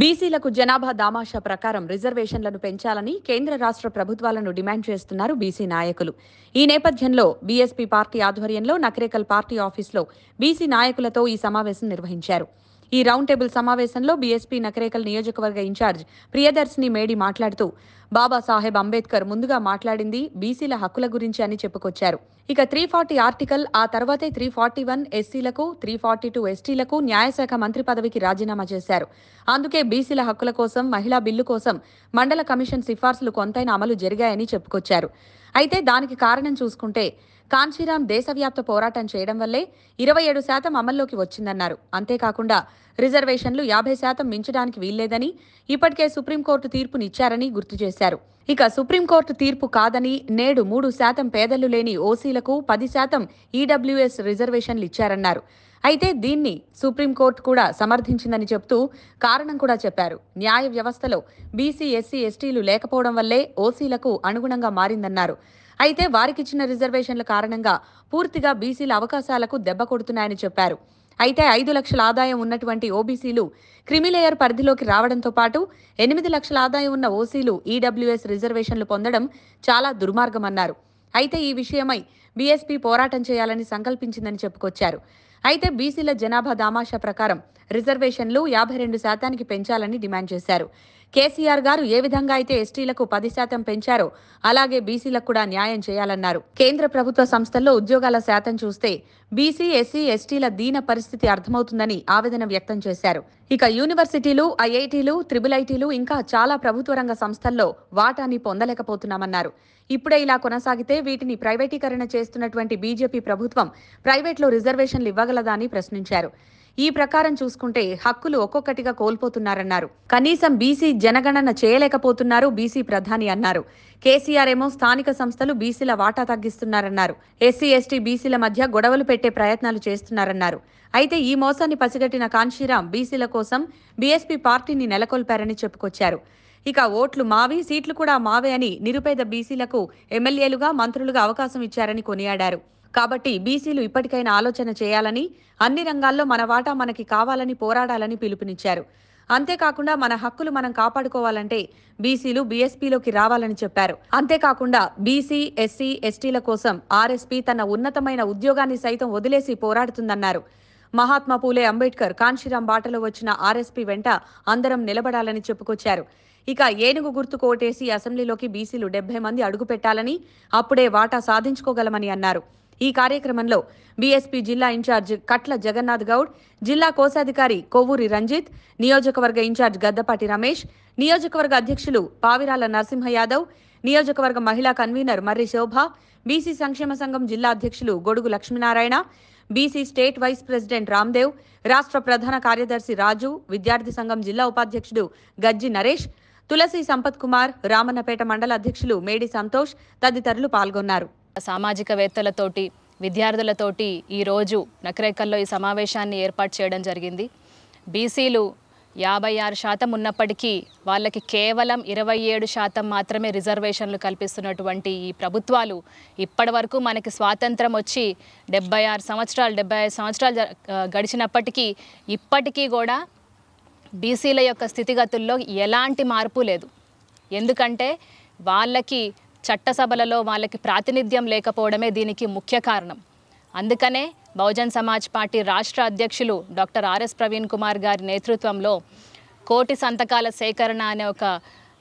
బీసీలకు జనాభా దామాషా ప్రకారం రిజర్వేషన్లను పెంచాలని కేంద్ర రాష్ట్ర ప్రభుత్వాలను డిమాండ్ చేస్తున్నారు బీసీ నాయకులు ఈ నేపథ్యంలో బీఎస్పీ పార్టీ ఆధ్వర్యంలో నకరేకల్ పార్టీ ఆఫీస్లో బీసీ నాయకులతో ఈ సమావేశం నిర్వహించారు ఈ రౌండ్ టేబుల్ సమావేశంలో బీఎస్పీ నకరేకల్ నియోజకవర్గ ఇన్ఛార్జ్ ప్రియదర్శిని మేడి మాట్లాడుతూ బాబాసాహెబ్ అంబేద్కర్ ముందుగా మాట్లాడింది బీసీల హక్కుల గురించి అని చెప్పుకొచ్చారు ఇక త్రీ ఫార్టీ ఆర్టికల్ ఆ తర్వాతే త్రీ ఫార్టీ వన్ ఎస్సీలకు త్రీ ఫార్టీ టూ ఎస్టీలకు న్యాయశాఖ మంత్రి పదవికి రాజీనామా చేశారు అందుకే బీసీల హక్కుల కోసం మహిళా బిల్లు కోసం మండల కమిషన్ సిఫార్సులు కొంతైనా అమలు జరిగాయని చెప్పుకొచ్చారు అయితే దానికి కారణం చూసుకుంటే కాంచీరామ్ దేశవ్యాప్త పోరాటం చేయడం వల్లే ఇరవై ఏడు శాతం అమల్లోకి వచ్చిందన్నారు అంతేకాకుండా రిజర్వేషన్లు యాభై శాతం మించడానికి వీల్లేదని ఇప్పటికే సుప్రీంకోర్టు తీర్పునిచ్చారని గుర్తు చేశారు ఇక సుప్రీంకోర్టు తీర్పు కాదని నేడు మూడు శాతం పేదలు లేని ఓసీలకు పది శాతం ఈడబ్ల్యూఎస్ రిజర్వేషన్లు ఇచ్చారన్నారు అయితే దీన్ని సుప్రీంకోర్టు కూడా సమర్థించిందని చెప్తూ కారణం కూడా చెప్పారు న్యాయ వ్యవస్థలో బీసీ ఎస్సీ ఎస్టీలు లేకపోవడం వల్లే ఓసీలకు అనుగుణంగా మారిందన్నారు అయితే వారికిచ్చిన రిజర్వేషన్ల కారణంగా పూర్తిగా బీసీల అవకాశాలకు దెబ్బ కొడుతున్నాయని చెప్పారు అయితే ఐదు లక్షల ఆదాయం ఉన్నటువంటి ఓబీసీలు క్రిమిలేయర్ పరిధిలోకి రావడంతో పాటు ఎనిమిది లక్షల ఆదాయం ఉన్న ఓసీలు ఈడబ్ల్యూఎస్ రిజర్వేషన్లు పొందడం చాలా దుర్మార్గమన్నారు అయితే ఈ విషయమై బీఎస్పీ పోరాటం చేయాలని సంకల్పించిందని చెప్పుకొచ్చారు అయితే బీసీల జనాభా దామాషా ప్రకారం రిజర్వేషన్లు యాభై రెండు శాతానికి పెంచాలని డిమాండ్ చేశారు కేసీఆర్ గారు ఏ విధంగా అయితే ఎస్టీలకు పది శాతం పెంచారో అలాగే బీసీలకు కూడా న్యాయం చేయాలన్నారు కేంద్ర ప్రభుత్వ సంస్థల్లో ఉద్యోగాల శాతం చూస్తే బీసీ ఎస్సీ ఎస్టీల దీన పరిస్థితి అర్థమవుతుందని ఆవేదన వ్యక్తం చేశారు ఇక యూనివర్సిటీలు ఐఐటీలు త్రిబుల్ ఐటీలు ఇంకా చాలా ప్రభుత్వ రంగ సంస్థల్లో వాటాని పొందలేకపోతున్నామన్నారు ఇప్పుడే ఇలా కొనసాగితే వీటిని ప్రైవేటీకరణ చేస్తున్నటువంటి బీజేపీ ప్రభుత్వం ప్రైవేట్లో రిజర్వేషన్లు ఇవ్వగలదా అని ప్రశ్నించారు ఈ ప్రకారం చూసుకుంటే హక్కులు ఒక్కొక్కటిగా కోల్పోతున్నారన్నారు కనీసం బీసీ జనగణన చేయలేకపోతున్నారు బీసీ ప్రధాని అన్నారు కేసీఆర్ ఏమో స్థానిక సంస్థలు బీసీల వాటా తగ్గిస్తున్నారన్నారు ఎస్సీ ఎస్టీ బీసీల మధ్య గొడవలు పెట్టే ప్రయత్నాలు చేస్తున్నారన్నారు అయితే ఈ మోసాన్ని పసిగట్టిన కాంశీరాం బీసీల కోసం బీఎస్పీ పార్టీని నెలకొల్పారని చెప్పుకొచ్చారు ఇక ఓట్లు మావి సీట్లు కూడా మావే అని నిరుపేద బీసీలకు ఎమ్మెల్యేలుగా మంత్రులుగా అవకాశం ఇచ్చారని కొనియాడారు కాబట్టి బీసీలు ఇప్పటికైనా ఆలోచన చేయాలని అన్ని రంగాల్లో మన వాటా మనకి కావాలని పోరాడాలని పిలుపునిచ్చారు అంతేకాకుండా మన హక్కులు మనం కాపాడుకోవాలంటే బీసీలు బీఎస్పీలోకి రావాలని చెప్పారు అంతేకాకుండా బీసీ ఎస్సీ ఎస్టీల కోసం ఆర్ఎస్పీ తన ఉన్నతమైన ఉద్యోగాన్ని సైతం వదిలేసి పోరాడుతుందన్నారు మహాత్మా పూలే అంబేద్కర్ కాంశీరాం బాటలో వచ్చిన ఆర్ఎస్పీ వెంట అందరం నిలబడాలని చెప్పుకొచ్చారు ఇక ఏనుగు గుర్తు కోటేసి అసెంబ్లీలోకి బీసీలు డెబ్బై మంది అడుగుపెట్టాలని అప్పుడే వాటా సాధించుకోగలమని అన్నారు ఈ కార్యక్రమంలో బీఎస్పీ జిల్లా ఇన్ఛార్జ్ కట్ల జగన్నాథ్ గౌడ్ జిల్లా కోశాధికారి కొవ్వూరి రంజిత్ నియోజకవర్గ ఇన్ఛార్జ్ గద్దపాటి రమేష్ నియోజకవర్గ అధ్యక్షులు పావిరాల నరసింహ యాదవ్ నియోజకవర్గ మహిళా కన్వీనర్ మర్రి శోభ బీసీ సంక్షేమ సంఘం జిల్లా అధ్యక్షులు Godugu Lakshminarayana BC state vice president Ramdev రాష్ట్ర ప్రధాన కార్యదర్శి రాజు విద్యార్థి సంఘం జిల్లా ఉపాధ్యక్షుడు గజ్జి నరేష్ తులసి సంపత్ కుమార్ రామన్నపేట మండల అధ్యక్షులు మేడి సంతోష్ తదితరులు పాల్గొన్నారు సామాజికవేత్తలతోటి విద్యార్థులతోటి ఈరోజు నకరేకల్లో ఈ సమావేశాన్ని ఏర్పాటు చేయడం జరిగింది బీసీలు యాభై ఆరు శాతం ఉన్నప్పటికీ వాళ్ళకి కేవలం ఇరవై ఏడు శాతం మాత్రమే రిజర్వేషన్లు కల్పిస్తున్నటువంటి ఈ ప్రభుత్వాలు ఇప్పటి వరకు మనకి స్వాతంత్రం వచ్చి డెబ్బై ఆరు సంవత్సరాలు డెబ్బై ఐదు సంవత్సరాలు గడిచినప్పటికీ ఇప్పటికీ కూడా బీసీల యొక్క స్థితిగతుల్లో ఎలాంటి మార్పు లేదు ఎందుకంటే వాళ్ళకి చట్టసభలలో వాళ్ళకి ప్రాతినిధ్యం లేకపోవడమే దీనికి ముఖ్య కారణం అందుకనే బహుజన్ సమాజ్ పార్టీ రాష్ట్ర అధ్యక్షులు డాక్టర్ ఆర్ఎస్ ప్రవీణ్ కుమార్ గారి నేతృత్వంలో కోటి సంతకాల సేకరణ అనే ఒక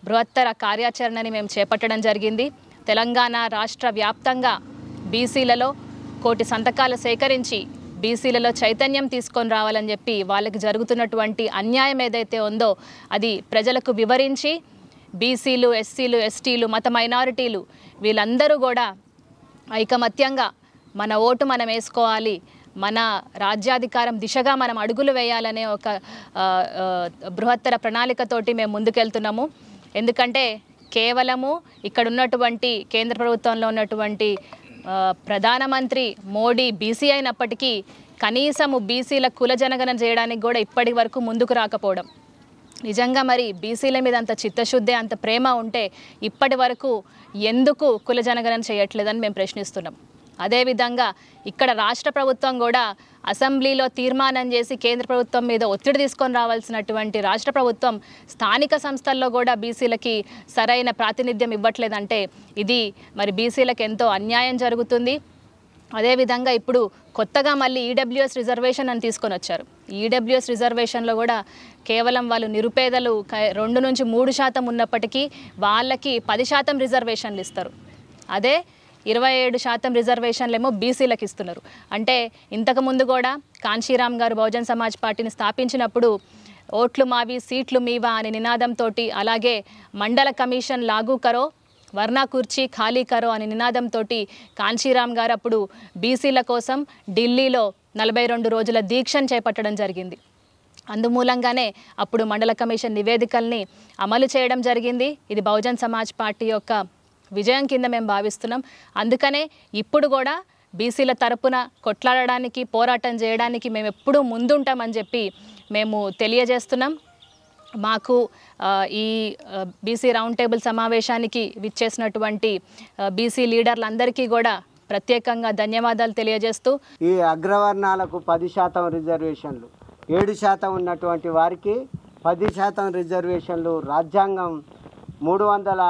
బృహత్తర కార్యాచరణని మేము చేపట్టడం జరిగింది తెలంగాణ రాష్ట్ర వ్యాప్తంగా బీసీలలో కోటి సంతకాలు సేకరించి బీసీలలో చైతన్యం తీసుకొని రావాలని చెప్పి వాళ్ళకి జరుగుతున్నటువంటి అన్యాయం ఏదైతే ఉందో అది ప్రజలకు వివరించి బీసీలు ఎస్సీలు ఎస్టీలు మత మైనారిటీలు వీళ్ళందరూ కూడా ఐకమత్యంగా మన ఓటు మనం వేసుకోవాలి మన రాజ్యాధికారం దిశగా మనం అడుగులు వేయాలనే ఒక బృహత్తర ప్రణాళికతోటి మేము ముందుకెళ్తున్నాము ఎందుకంటే కేవలము ఇక్కడ ఉన్నటువంటి కేంద్ర ప్రభుత్వంలో ఉన్నటువంటి ప్రధానమంత్రి మోడీ బీసీ అయినప్పటికీ కనీసము బీసీల కుల జనగణన చేయడానికి కూడా ఇప్పటి వరకు ముందుకు రాకపోవడం నిజంగా మరి బీసీల మీద అంత చిత్తశుద్ధి అంత ప్రేమ ఉంటే ఇప్పటి వరకు ఎందుకు జనగణన చేయట్లేదని మేము ప్రశ్నిస్తున్నాం అదేవిధంగా ఇక్కడ రాష్ట్ర ప్రభుత్వం కూడా అసెంబ్లీలో తీర్మానం చేసి కేంద్ర ప్రభుత్వం మీద ఒత్తిడి తీసుకొని రావాల్సినటువంటి రాష్ట్ర ప్రభుత్వం స్థానిక సంస్థల్లో కూడా బీసీలకి సరైన ప్రాతినిధ్యం ఇవ్వట్లేదంటే ఇది మరి బీసీలకు ఎంతో అన్యాయం జరుగుతుంది అదేవిధంగా ఇప్పుడు కొత్తగా మళ్ళీ ఈడబ్ల్యూఎస్ e రిజర్వేషన్ అని తీసుకొని వచ్చారు ఈడబ్ల్యూఎస్ e రిజర్వేషన్లో కూడా కేవలం వాళ్ళు నిరుపేదలు రెండు నుంచి మూడు శాతం ఉన్నప్పటికీ వాళ్ళకి పది శాతం రిజర్వేషన్లు ఇస్తారు అదే ఇరవై ఏడు శాతం రిజర్వేషన్లు ఏమో బీసీలకు ఇస్తున్నారు అంటే ఇంతకుముందు కూడా కాంశీరామ్ గారు బహుజన్ సమాజ్ పార్టీని స్థాపించినప్పుడు ఓట్లు మావి సీట్లు మీవా అనే నినాదంతో అలాగే మండల కమిషన్ లాగూ కరో వర్ణా కుర్చీ ఖాళీ కరో అనే నినాదంతో కాంచీరామ్ గారు అప్పుడు బీసీల కోసం ఢిల్లీలో నలభై రెండు రోజుల దీక్షను చేపట్టడం జరిగింది అందుమూలంగానే అప్పుడు మండల కమిషన్ నివేదికల్ని అమలు చేయడం జరిగింది ఇది బహుజన్ సమాజ్ పార్టీ యొక్క విజయం కింద మేము భావిస్తున్నాం అందుకనే ఇప్పుడు కూడా బీసీల తరపున కొట్లాడడానికి పోరాటం చేయడానికి మేము ఎప్పుడూ ముందుంటామని చెప్పి మేము తెలియజేస్తున్నాం మాకు ఈ బీసీ రౌండ్ టేబుల్ సమావేశానికి విచ్చేసినటువంటి బీసీ లీడర్లందరికీ కూడా ప్రత్యేకంగా ధన్యవాదాలు తెలియజేస్తూ ఈ అగ్రవర్ణాలకు పది శాతం రిజర్వేషన్లు ఏడు శాతం ఉన్నటువంటి వారికి పది శాతం రిజర్వేషన్లు రాజ్యాంగం మూడు వందల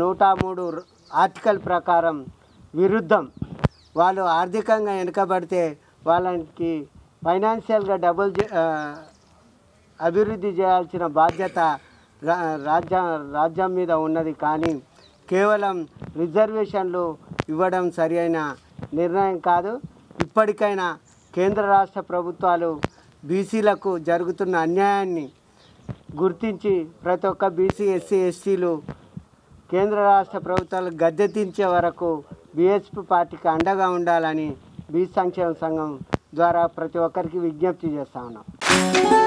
నూట మూడు ఆర్టికల్ ప్రకారం విరుద్ధం వాళ్ళు ఆర్థికంగా వెనుకబడితే వాళ్ళకి ఫైనాన్షియల్గా డబుల్ అభివృద్ధి చేయాల్సిన బాధ్యత రాజ్య రాజ్యం మీద ఉన్నది కానీ కేవలం రిజర్వేషన్లు ఇవ్వడం సరైన నిర్ణయం కాదు ఇప్పటికైనా కేంద్ర రాష్ట్ర ప్రభుత్వాలు బీసీలకు జరుగుతున్న అన్యాయాన్ని గుర్తించి ప్రతి ఒక్క బీసీ ఎస్సీ ఎస్టీలు కేంద్ర రాష్ట్ర ప్రభుత్వాలు గద్దెదించే వరకు బీఎస్పీ పార్టీకి అండగా ఉండాలని బీసీ సంక్షేమ సంఘం ద్వారా ప్రతి ఒక్కరికి విజ్ఞప్తి చేస్తా ఉన్నాం